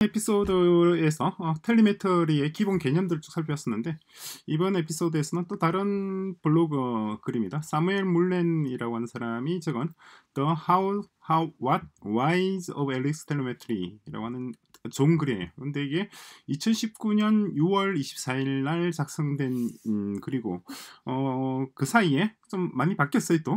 에피소드에서 어, 텔리메터리의 기본 개념들을 쭉 살펴봤었는데 이번 에피소드에서는 또 다른 블로그 글입니다. 사무엘 물렌이라고 하는 사람이 적은 The How, How, What, Whys of Alex Telemetry라고 하는 좋은 글이에요. 근데 이게 2019년 6월 24일 날 작성된 음, 그리고 어, 그 사이에 좀 많이 바뀌었어요 또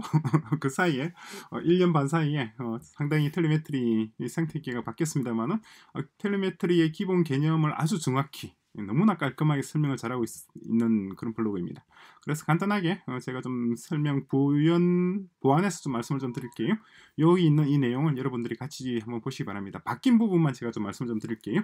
그 사이에 어, 1년 반 사이에 어, 상당히 텔레메트리 생태계가 바뀌었습니다만은 어, 텔레메트리의 기본 개념을 아주 정확히 너무나 깔끔하게 설명을 잘하고 있, 는 그런 블로그입니다. 그래서 간단하게 어, 제가 좀 설명 보연 보완해서 좀 말씀을 좀 드릴게요. 여기 있는 이 내용을 여러분들이 같이 한번 보시기 바랍니다. 바뀐 부분만 제가 좀 말씀을 좀 드릴게요.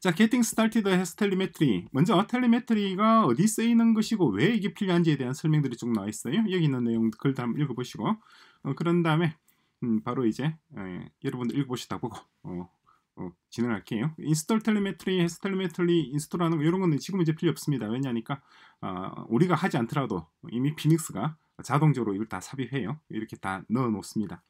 자, Getting Started as Telemetry. 먼저 텔리메트리가 어디 쓰이는 것이고 왜 이게 필요한지에 대한 설명들이 쭉 나와 있어요. 여기 있는 내용 글도 한번 읽어보시고 어, 그런 다음에 음, 바로 이제 에, 예, 여러분들 읽어보시다 보고 어, 어, 진행할게요. 인스톨 텔레메트리, 해스 텔레메트리, 인스톨하는 이런 거는 지금 이제 필요 없습니다. 왜냐니까 어, 아, 우리가 하지 않더라도 이미 피닉스가 자동적으로 이걸 다 삽입해요. 이렇게 다 넣어 놓습니다.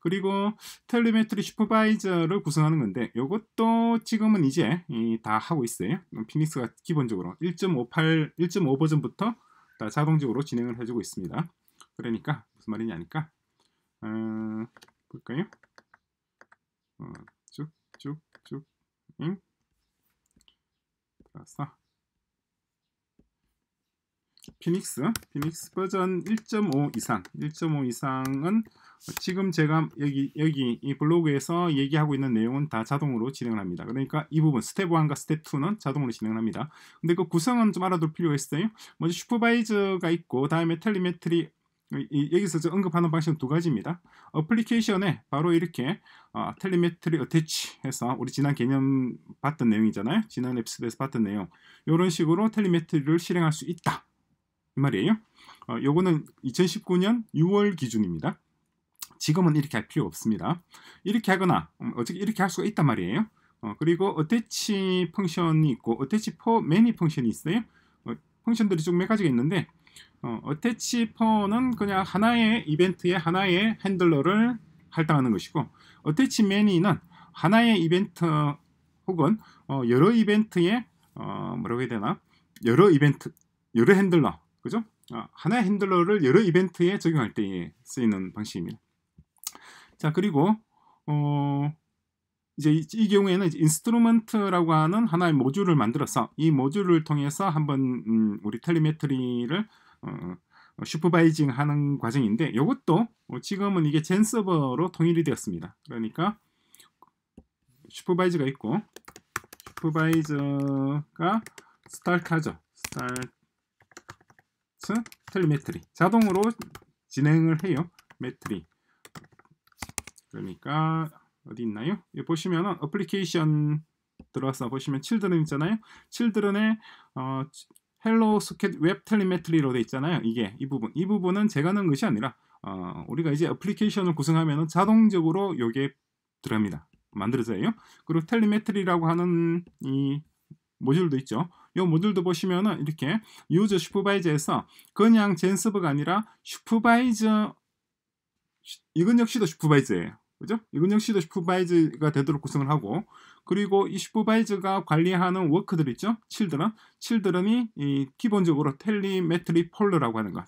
그리고 텔레메트리 슈퍼바이저를 구성하는 건데 이것도 지금은 이제 다 하고 있어요. 피닉스가 기본적으로 1.58, 1.5 버전부터 다 자동적으로 진행을 해주고 있습니다. 그러니까 무슨 말이냐니까 어, 볼까요? 어, 쭉쭉 응? 들어어 피닉스 피닉스 버전 1.5 이상 1.5 이상은 지금 제가 여기 여기 이 블로그에서 얘기하고 있는 내용은 다 자동으로 진행을 합니다. 그러니까 이 부분 스텝 1과 스텝 2는 자동으로 진행을 합니다. 근데 그 구성은 좀 알아둘 필요가 있어요. 먼저 슈퍼바이저가 있고 다음에 텔리메트리 여기서 언급하는 방식은 두 가지입니다. 어플리케이션에 바로 이렇게 어, 텔리메트리 어태치 해서 우리 지난 개념 봤던 내용이잖아요. 지난 에피소드에서 봤던 내용. 이런 식으로 텔리메트리를 실행할 수 있다. 이 말이에요. 어, 요거는 2019년 6월 기준입니다. 지금은 이렇게 할 필요 없습니다. 이렇게 하거나 음, 어떻게 이렇게 할 수가 있단 말이에요. 어, 그리고 어태치 펑션이 있고 어태치 포 매니 펑션이 있어요. 어, 펑션들이 쭉몇 가지가 있는데 어, 어태치 퍼는 그냥 하나의 이벤트의 하나의 핸들러를 할당하는 것이고 어태치 매니는 하나의 이벤트 혹은 어, 여러 이벤트의 어, 뭐라고 해야 되나 여러 이벤트 여러 핸들러 그죠? 어, 하나의 핸들러를 여러 이벤트에 적용할 때 쓰이는 방식입니다. 자 그리고 어, 이제 이, 이 경우에는 인스트루먼트라고 하는 하나의 모듈을 만들어서 이 모듈을 통해서 한번 음, 우리 텔리메트리를 어, 어, 슈퍼바이징 하는 과정인데 이것도 어, 지금은 이게 젠 서버로 통일이 되었습니다. 그러니까 슈퍼바이저가 있고 슈퍼바이저가 스타트하죠. 스타트 텔리메트리 자동으로 진행을 해요. 메트리 그러니까 어디 있나요? 여기 예, 보시면은 어플리케이션 들어와서 보시면 칠드런 있잖아요. 칠드런에 어, 헬로 소켓 웹 텔리메트리로 돼 있잖아요. 이게 이 부분. 이 부분은 제가 넣은 것이 아니라 어, 우리가 이제 애플리케이션을 구성하면 자동적으로 요게 들어갑니다. 만들어져요. 그리고 텔리메트리라고 하는 이 모듈도 있죠. 이 모듈도 보시면은 이렇게 유저 슈퍼바이저에서 그냥 젠서버가 아니라 슈퍼바이저 이건 역시도 슈퍼바이저예요. 그죠? 이건 역시도 슈퍼바이저가 되도록 구성을 하고 그리고 이 슈퍼바이저가 관리하는 워크들 있죠. 칠드런. 칠드런이 이 기본적으로 텔리메트리 폴러라고 하는 것.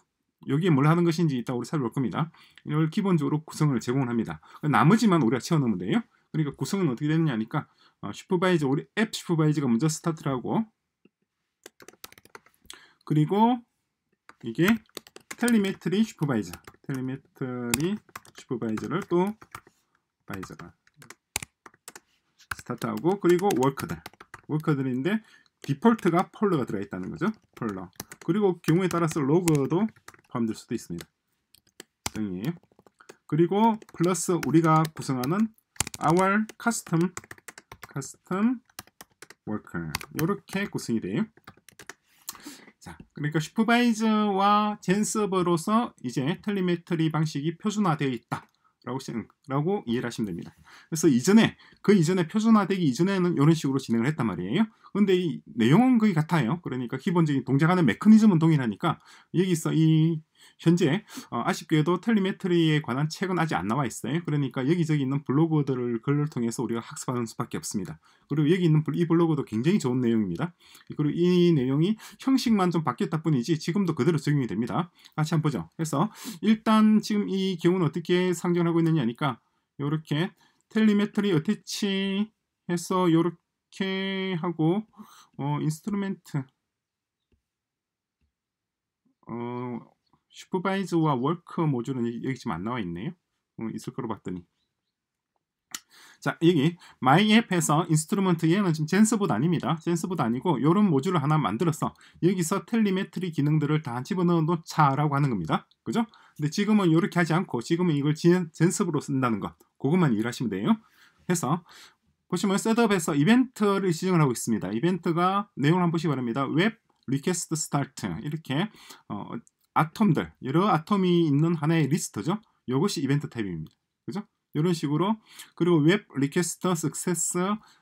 여기에 뭘 하는 것인지 이따 우리 살펴볼 겁니다. 이걸 기본적으로 구성을 제공합니다. 나머지만 우리가 채워넣으면 돼요. 그러니까 구성은 어떻게 되느냐니까 어, 슈퍼바이저 우리 앱 슈퍼바이저가 먼저 스타트를 하고 그리고 이게 텔리메트리 슈퍼바이저 텔리메트리 슈퍼바이저를 또 바이저가 스타트하고 그리고 워크들 워크들인데 디폴트가 폴러가 들어 있다는 거죠 폴러 그리고 경우에 따라서 로그도 포함될 수도 있습니다 등이에요 그리고 플러스 우리가 구성하는 our custom custom worker 이렇게 구성이 돼요 자, 그러니까 슈퍼바이저와 젠서버로서 이제 텔리메트리 방식이 표준화되어 있다 라고 라고 이해를 하시면 됩니다. 그래서 이전에 그 이전에 표준화되기 이전에는 이런 식으로 진행을 했단 말이에요. 근데 이 내용은 거의 같아요. 그러니까 기본적인 동작하는 메커니즘은 동일하니까 여기서 이 현재 어, 아쉽게도 텔리메트리에 관한 책은 아직 안 나와 있어요. 그러니까 여기저기 있는 블로그들을 글을 통해서 우리가 학습하는 수밖에 없습니다. 그리고 여기 있는 이 블로그도 굉장히 좋은 내용입니다. 그리고 이 내용이 형식만 좀 바뀌었다 뿐이지 지금도 그대로 적용이 됩니다. 같이 한번 보죠. 그래서 일단 지금 이 경우는 어떻게 상정하고 있느냐니까 하 이렇게 텔리메트리 어태치 해서 이렇게 하고 어 인스트루멘트 어 슈퍼바이즈와 워크 모듈은 여기 지금 안 나와 있네요. 음, 있을 거로 봤더니 자 여기 마이앱에서 인스트루먼트 얘는 지금 젠스봇 아닙니다. 젠스봇 아니고 이런 모듈을 하나 만들어서 여기서 텔리메트리 기능들을 다 집어넣어 놓자라고 하는 겁니다. 그죠? 근데 지금은 이렇게 하지 않고 지금은 이걸 젠스봇으로 쓴다는 것 그것만 일하시면 돼요. 해서 보시면 셋업에서 이벤트를 시행을 하고 있습니다. 이벤트가 내용을 한번 보시기 바랍니다웹 리퀘스트 스타트 이렇게 어, 아톰들 여러 아톰이 있는 하나의 리스트죠. 이것이 이벤트 탭입니다. 그죠? 이런 식으로 그리고 웹 리퀘스트 스크세스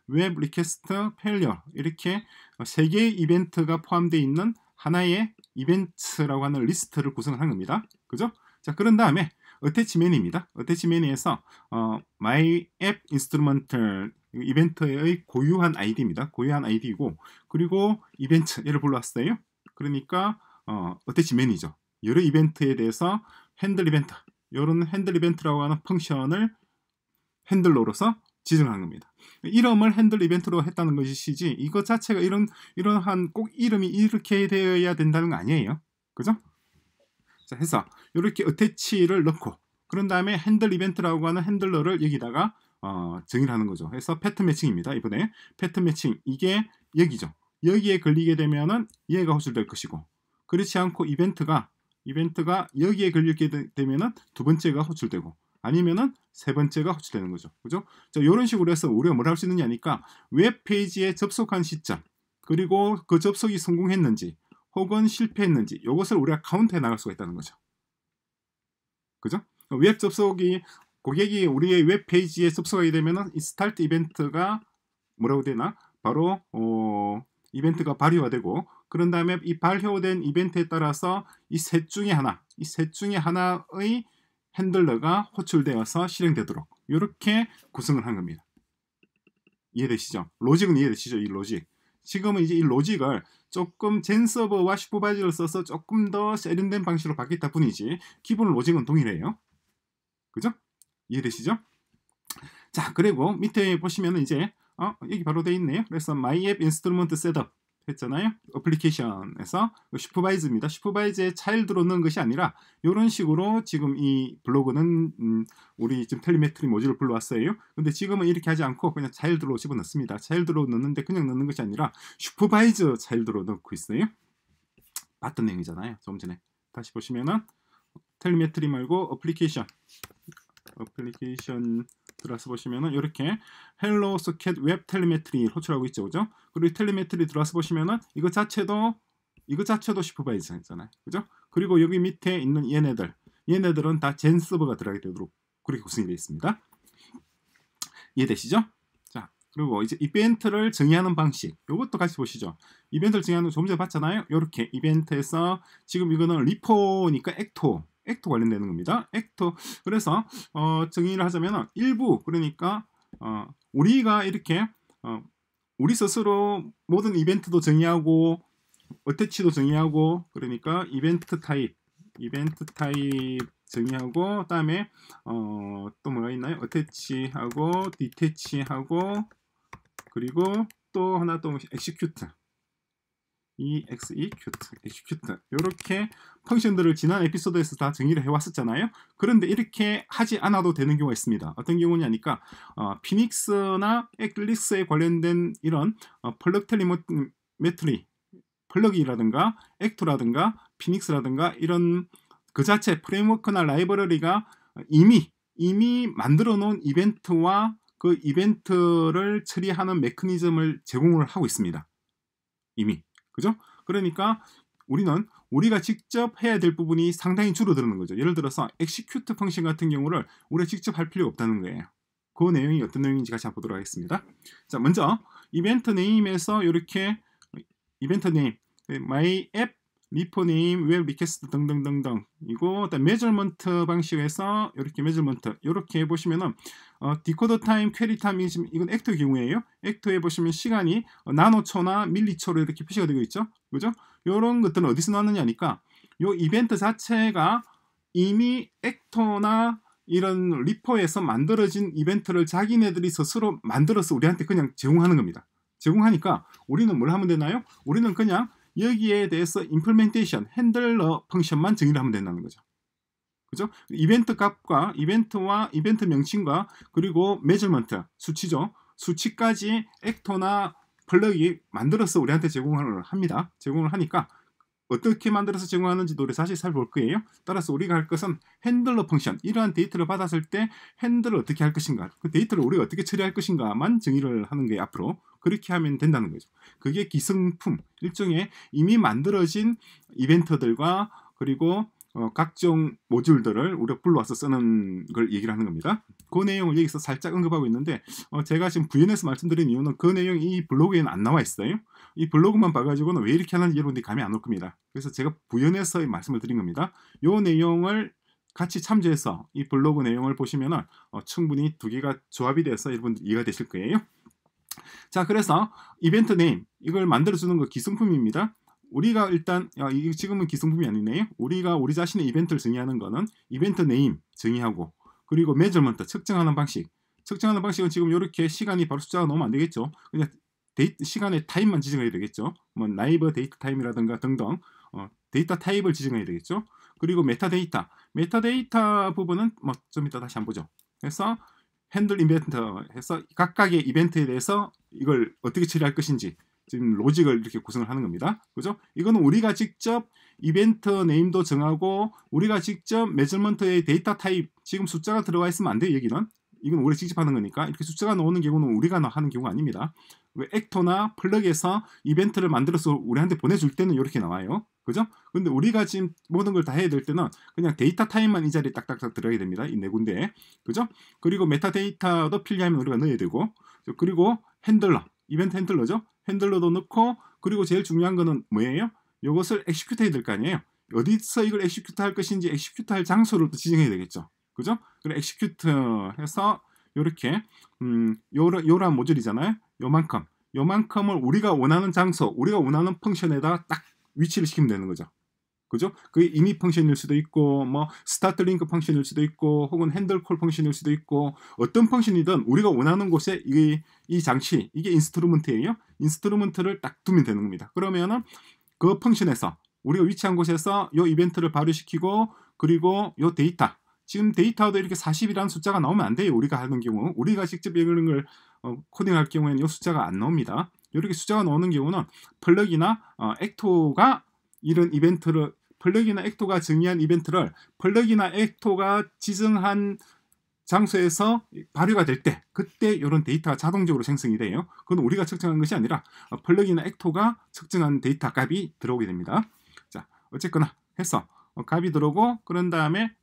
웹 리퀘스트 페일리어 이렇게 세 개의 이벤트가 포함되어 있는 하나의 이벤트라고 하는 리스트를 구성을 한 겁니다. 그죠? 자, 그런 다음에 어태치 메뉴입니다. 어태치 메뉴에서 어, my app instrumental 이벤트의 고유한 아이디입니다. 고유한 아이디이고 그리고 이벤트 얘를 불러왔어요. 그러니까 어, 어태치 메뉴죠. 여러 이벤트에 대해서 핸들 이벤트 이런 핸들 이벤트라고 하는 펑션을 핸들로로서 지정한 겁니다. 이름을 핸들 이벤트로 했다는 것이지 이것 자체가 이런 이런한 꼭 이름이 이렇게 되어야 된다는 거 아니에요. 그죠? 자, 해서 이렇게 어태치를 넣고 그런 다음에 핸들 이벤트라고 하는 핸들러를 여기다가 어, 정의를 하는 거죠. 해서 패턴 매칭입니다. 이번에 패턴 매칭 이게 여기죠. 여기에 걸리게 되면은 얘가 호출될 것이고 그렇지 않고 이벤트가 이벤트가 여기에 걸리게 되면두 번째가 호출되고 아니면은 세 번째가 호출되는 거죠. 그죠? 자, 이런 식으로 해서 우리가 뭘 할 수 있느냐니까 웹페이지에 접속한 시점 그리고 그 접속이 성공했는지 혹은 실패했는지 이것을 우리가 카운트해 나갈 수가 있다는 거죠. 그죠? 웹 접속이 고객이 우리의 웹페이지에 접속하게 되면은 이 스타트 이벤트가 뭐라고 되나? 바로 어, 이벤트가 발효가 되고 그런 다음에 이 발효된 이벤트에 따라서 이 셋 중에 하나, 이 셋 중에 하나의 핸들러가 호출되어서 실행되도록 이렇게 구성을 한 겁니다. 이해되시죠? 로직은 이해되시죠? 이 로직. 지금은 이제 이 로직을 조금 젠 서버와 슈퍼바이저를 써서 조금 더 세련된 방식으로 바뀌었다 뿐이지 기본 로직은 동일해요. 그죠? 이해되시죠? 자 그리고 밑에 보시면 이제 어, 여기 바로 돼 있네요. 그래서 my app instrument setup 했잖아요. 어플리케이션에서 슈퍼바이즈입니다. 슈퍼바이즈의 차일드로 넣은 것이 아니라 이런 식으로 지금 이 블로그는 음, 우리 지금 텔리메트리 모듈을 불러왔어요. 근데 지금은 이렇게 하지 않고 그냥 차일드로 집어넣습니다. 차일드로 넣는데 그냥 넣는 것이 아니라 슈퍼바이즈 차일드로 넣고 있어요. 봤던 내용이잖아요. 조금 전에 다시 보시면은 텔리메트리 말고 어플리케이션 애플리케이션 들어와서 보시면은 이렇게 헬로 소켓 웹 텔레메트리 호출하고 있죠, 그죠? 그리고 텔레메트리 들어와서 보시면은 이거 자체도 이거 자체도 슈퍼바이저잖아요, 그죠? 그리고 여기 밑에 있는 얘네들, 얘네들은 다 젠 서버가 들어가게 되도록 그렇게 구성이 되어 있습니다. 이해되시죠? 자, 그리고 이제 이벤트를 정의하는 방식, 이것도 같이 보시죠. 이벤트를 정의하는 거 조금 전에 봤잖아요. 이렇게 이벤트에서 지금 이거는 리포니까 액토 액토 관련되는 겁니다. 액토 그래서 어, 정의를 하자면 일부 그러니까 어, 우리가 이렇게 어, 우리 스스로 모든 이벤트도 정의하고 어태치도 정의하고 그러니까 이벤트 타입 이벤트 타입 정의하고 그다음에 어, 또 뭐가 있나요? 어태치하고 디태치하고 그리고 또 하나 또 엑시큐트 뭐, execute, execute 이렇게 펑션들을 지난 에피소드에서 다 정의를 해왔었잖아요. 그런데 이렇게 하지 않아도 되는 경우가 있습니다. 어떤 경우냐니까 어, 피닉스나 엑리스에 관련된 이런 어, 플럭 텔리메트리 플러기라든가 액토라든가 피닉스라든가 이런 그 자체 프레임워크나 라이브러리가 이미 이미 만들어 놓은 이벤트와 그 이벤트를 처리하는 메커니즘을 제공을 하고 있습니다. 이미 그죠? 그러니까 우리는 우리가 직접 해야 될 부분이 상당히 줄어드는 거죠. 예를 들어서 execute 펑션 같은 경우를 우리가 직접 할 필요가 없다는 거예요. 그 내용이 어떤 내용인지 같이 한번 보도록 하겠습니다. 자, 먼저 이벤트 네임에서 이렇게 이벤트 네임 네, my app 리포님, 웰 리퀘스트 등등등등 이거 일단 메저먼트 방식에서 이렇게 메저먼트 이렇게 보시면은 어, 디코더 타임, 퀘리 타임이 지 이건 액트 경우에요. 액트에 보시면 시간이 어, 나노초나 밀리초로 이렇게 표시가 되고 있죠. 그죠? 이런 것들은 어디서 나왔느냐니까 요 이벤트 자체가 이미 액터나 이런 리퍼에서 만들어진 이벤트를 자기네들이 스스로 만들어서 우리한테 그냥 제공하는 겁니다. 제공하니까 우리는 뭘 하면 되나요? 우리는 그냥 여기에 대해서 implementation, handler 펑션만 정의를 하면 된다는 거죠. 그죠? 이벤트 값과 이벤트와 이벤트 명칭과 그리고 measurement, 수치죠. 수치까지 액터나 플러이 그 만들어서 우리한테 제공을 합니다. 제공을 하니까 어떻게 만들어서 제공하는지 노래 사실 살펴볼 거예요. 따라서 우리가 할 것은 핸들러 펑션 이러한 데이터를 받았을 때 핸들을 어떻게 할 것인가 그 데이터를 우리가 어떻게 처리할 것인가만 정의를 하는 게 앞으로 그렇게 하면 된다는 거죠. 그게 기성품 일종의 이미 만들어진 이벤트들과 그리고 어, 각종 모듈들을 우려 불러와서 쓰는 걸 얘기를 하는 겁니다. 그 내용을 여기서 살짝 언급하고 있는데 어, 제가 지금 부연해서 말씀드린 이유는 그 내용이 이 블로그에는 안 나와 있어요. 이 블로그만 봐가지고는 왜 이렇게 하는지 여러분들이 감이 안 올 겁니다. 그래서 제가 부연해서 말씀을 드린 겁니다. 이 내용을 같이 참조해서 이 블로그 내용을 보시면 어, 충분히 두 개가 조합이 돼서 여러분 들 이해가 되실 거예요. 자 그래서 이벤트 네임 이걸 만들어주는 거 기성품입니다. 우리가 일단 아, 지금은 기성품이 아니네요. 우리가 우리 자신의 이벤트를 정의하는 거는 이벤트 네임 정의하고 그리고 매저먼트 측정하는 방식 측정하는 방식은 지금 이렇게 시간이 바로 숫자가 너무 안 되겠죠. 그냥 데이트 시간의 타입만 지정해야 되겠죠. 뭐 나이버 데이터 타임이라든가 등등 어, 데이터 타입을 지정해야 되겠죠. 그리고 메타데이터 메타데이터 부분은 뭐좀 이따 다시 한번 보죠. 그래서 핸들 이벤트 해서 각각의 이벤트에 대해서 이걸 어떻게 처리할 것인지 지금 로직을 이렇게 구성을 하는 겁니다. 그죠? 이거는 우리가 직접 이벤트 네임도 정하고 우리가 직접 매저먼트의 데이터 타입 지금 숫자가 들어가 있으면 안 돼요. 여기는 이건 우리 직접 하는 거니까 이렇게 숫자가 나오는 경우는 우리가 하는 경우가 아닙니다. 액터나 플럭에서 이벤트를 만들어서 우리한테 보내줄 때는 이렇게 나와요. 그죠? 근데 우리가 지금 모든 걸 다 해야 될 때는 그냥 데이터 타입만 이 자리에 딱딱딱 들어가야 됩니다. 이 네 군데에. 그죠? 그리고 메타데이터도 필요하면 우리가 넣어야 되고 그리고 핸들러 이벤트 핸들러죠. 핸들러도 넣고 그리고 제일 중요한 거는 뭐예요? 이것을 엑시큐트 해야 될 거 아니에요. 어디서 이걸 엑시큐트 할 것인지 엑시큐트 할 장소를 또 지정해야 되겠죠. 그죠? 그럼 리 엑시큐트 해서 이렇게 음, 요런, 요런 모듈이잖아요. 요만큼 요만큼을 우리가 원하는 장소, 우리가 원하는 펑션에다 딱 위치를 시키면 되는 거죠. 그죠? 그게 이미 펑션일 수도 있고 뭐 스타트 링크 펑션일 수도 있고 혹은 핸들 콜 펑션일 수도 있고 어떤 펑션이든 우리가 원하는 곳에 이, 이 장치 이게 인스트루먼트예요. 인스트루먼트를 딱 두면 되는 겁니다. 그러면은 그 펑션에서 우리가 위치한 곳에서 요 이벤트를 발휘시키고 그리고 요 데이터 지금 데이터도 이렇게 40이라는 숫자가 나오면 안 돼요. 우리가 하는 경우 우리가 직접 이런 걸 어, 코딩할 경우에는 요 숫자가 안 나옵니다. 이렇게 숫자가 나오는 경우는 플럭이나 어, 액토가 이런 이벤트를 플럭이나 액토가 증여한 이벤트를 플럭이나 액토가 지정한 장소에서 발효가 될 때 그때 이런 데이터가 자동적으로 생성이 돼요. 그건 우리가 측정한 것이 아니라 플럭이나 액토가 측정한 데이터 값이 들어오게 됩니다. 자, 어쨌거나 해서 값이 들어오고 그런 다음에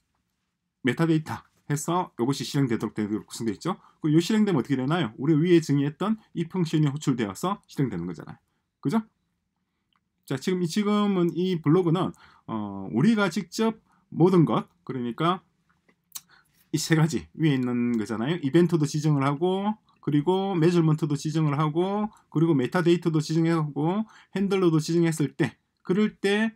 메타데이터 해서 이것이 실행되도록 되도록 구성되어 있죠. 그럼 이 실행되면 어떻게 되나요? 우리 위에 증의했던 이 펑션이 호출되어서 실행되는 거잖아요. 그죠? 자, 지금 지금은 이 블로그는 어, 우리가 직접 모든 것 그러니까 이 세 가지 위에 있는 거잖아요. 이벤트도 지정을 하고 그리고 매저먼트도 지정을 하고 그리고 메타데이터도 지정하고 핸들러도 지정했을 때 그럴 때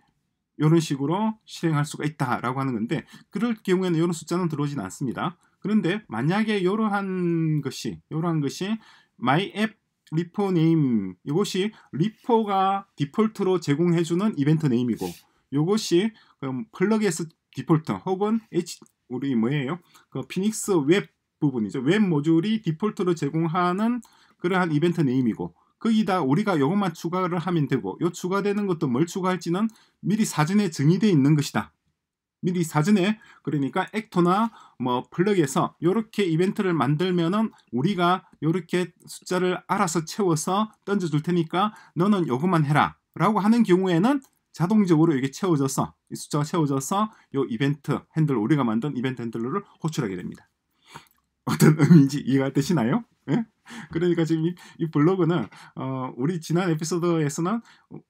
이런 식으로 실행할 수가 있다라고 하는 건데 그럴 경우에는 이런 숫자는 들어오진 않습니다. 그런데 만약에 이러한 것이 이러한 것이 my app 리포 네임 이것이 리포가 디폴트로 제공해주는 이벤트 네임이고 요것이 그 플러그에서 디폴트 혹은 H 우리 뭐예요? 그 피닉스 웹 부분이죠. 웹 모듈이 디폴트로 제공하는 그러한 이벤트 네임이고 거기다 우리가 이것만 추가를 하면 되고 요 추가되는 것도 뭘 추가할지는 미리 사전에 정의되어 있는 것이다. 미리 사전에 그러니까 액토나 뭐 플러그에서 이렇게 이벤트를 만들면은 우리가 이렇게 숫자를 알아서 채워서 던져줄 테니까 너는 요것만 해라 라고 하는 경우에는 자동적으로 이게 채워져서 이 숫자가 채워져서 이 이벤트 핸들 우리가 만든 이벤트 핸들러를 호출하게 됩니다. 어떤 의미인지 이해가 되시나요? 예? 그러니까 지금 이, 이 블로그는 어, 우리 지난 에피소드에서는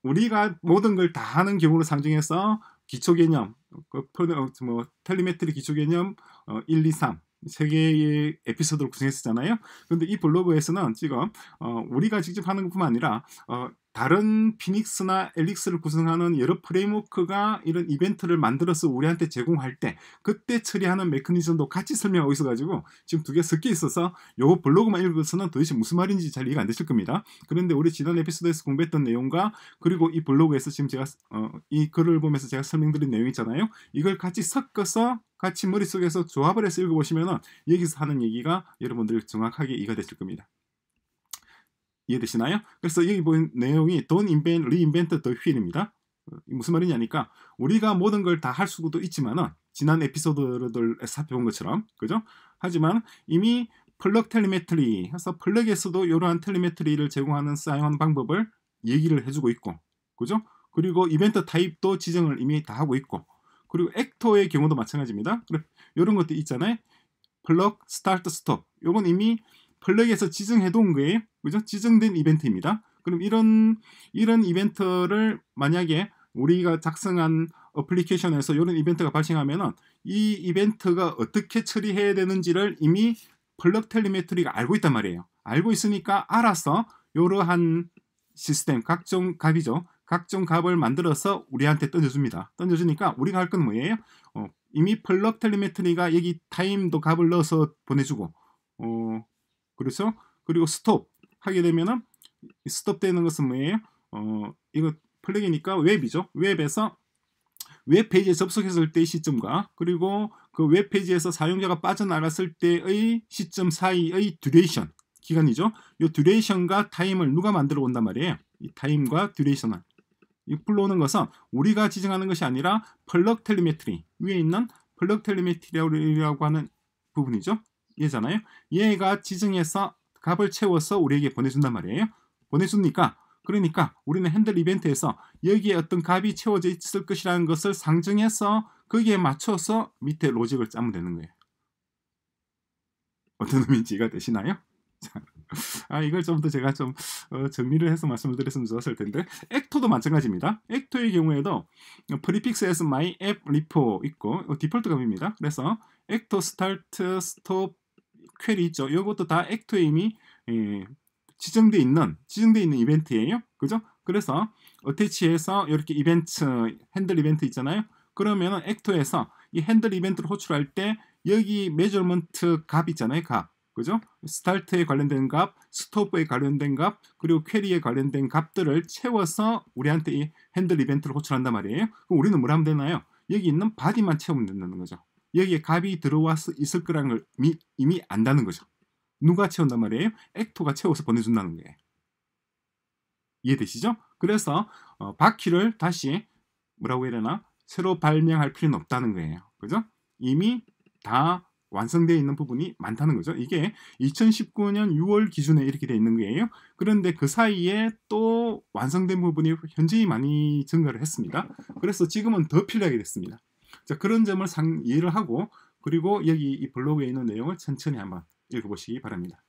우리가 모든 걸 다 하는 경우를 상징해서 기초 개념, 그, 어, 뭐 텔리메트리 기초 개념 어, 1, 2, 3 세 개의 에피소드를 구성했었잖아요. 그런데 이 블로그에서는 지금 어, 우리가 직접 하는 것뿐만 아니라 어, 다른 피닉스나 엘릭스를 구성하는 여러 프레임워크가 이런 이벤트를 만들어서 우리한테 제공할 때 그때 처리하는 메커니즘도 같이 설명하고 있어가지고 지금 두 개 섞여 있어서 요거 블로그만 읽어서는 도대체 무슨 말인지 잘 이해가 안 되실 겁니다. 그런데 우리 지난 에피소드에서 공부했던 내용과 그리고 이 블로그에서 지금 제가 어, 이 글을 보면서 제가 설명드린 내용이잖아요. 이걸 같이 섞어서 같이 머릿속에서 조합을 해서 읽어보시면 여기서 하는 얘기가 여러분들 정확하게 이해가 되실 겁니다. 이해되시나요? 그래서 여기 보는 내용이 Don't invent, reinvent the wheel입니다. 어, 무슨 말이냐니까 우리가 모든 걸 다 할 수도 있지만 지난 에피소드들에서 살펴본 것처럼 그죠? 하지만 이미 플럭 텔리메트리 해서 플럭에서도 이러한 텔리메트리를 제공하는 사용하는 방법을 얘기를 해주고 있고 그죠? 그리고 이벤트 타입도 지정을 이미 다 하고 있고 그리고 액터의 경우도 마찬가지입니다. 이런 것도 있잖아요. 플럭 스타트 스톱 요건 이미 플렉에서 지정해둔게 그죠? 지정된 이벤트입니다. 그럼 이런 이런 이벤트를 만약에 우리가 작성한 어플리케이션에서 이런 이벤트가 발생하면은 이 이벤트가 어떻게 처리해야 되는지를 이미 플럭 텔리메트리가 알고 있단 말이에요. 알고 있으니까 알아서 이러한 시스템 각종 값이죠. 각종 값을 만들어서 우리한테 던져줍니다. 던져주니까 우리가 할 건 뭐예요? 어, 이미 플럭 텔리메트리가 여기 타임도 값을 넣어서 보내주고 어, 그래서 그리고 스톱 하게 되면은 스톱 되는 것은 뭐예요? 어, 이거 플랙이니까 웹이죠. 웹에서 웹 페이지에 접속했을 때의 시점과 그리고 그 웹 페이지에서 사용자가 빠져나갔을 때의 시점 사이의 듀레이션 기간이죠. 이 듀레이션과 타임을 누가 만들어 온단 말이에요. 이 타임과 듀레이션을 이 불러오는 것은 우리가 지정하는 것이 아니라 플럭 텔리메트리 위에 있는 플럭 텔리메트리라고 하는 부분이죠. 얘잖아요. 얘가 지정해서 값을 채워서 우리에게 보내준단 말이에요. 보내주니까 그러니까 우리는 핸들 이벤트에서 여기에 어떤 값이 채워져 있을 것이라는 것을 상정해서 거기에 맞춰서 밑에 로직을 짜면 되는 거예요. 어떤 의미인지 이가 해 되시나요? 자, 아 이걸 좀 더 제가 좀 어, 정리를 해서 말씀을 드렸으면 좋았을 텐데 액토도 마찬가지입니다. 액토의 경우에도 프리픽스 에서 my app repo 있고 어, 디폴트 값입니다. 그래서 액토 스타트 스톱 퀘리 있죠. 이것도 다 액토에 이미 예, 지정돼 있는 지정돼 있는 이벤트예요. 그죠? 그래서 어태치에서 이렇게 이벤트 핸들 이벤트 있잖아요. 그러면은 액토에서 이 핸들 이벤트를 호출할 때 여기 메저먼트 값 있잖아요. 값. 그죠? 스타트에 관련된 값, 스톱에 관련된 값, 그리고 퀘리에 관련된 값들을 채워서 우리한테 이 핸들 이벤트를 호출한단 말이에요. 그럼 우리는 뭘 하면 되나요? 여기 있는 바디만 채우면 된다는 거죠. 여기에 갑이 들어와 서 있을 거란걸 이미, 이미 안다는 거죠. 누가 채운단 말이에요? 액토가 채워서 보내준다는 거예요. 이해되시죠? 그래서 어, 바퀴를 다시 뭐라고 해야 되나? 새로 발명할 필요는 없다는 거예요. 그죠? 이미 다 완성되어 있는 부분이 많다는 거죠. 이게 2019년 6월 기준에 이렇게 되어 있는 거예요. 그런데 그 사이에 또 완성된 부분이 현저히 많이 증가를 했습니다. 그래서 지금은 더 필요하게 됐습니다. 자, 그런 점을 상, 이해를 하고 그리고 여기 이 블로그에 있는 내용을 천천히 한번 읽어보시기 바랍니다.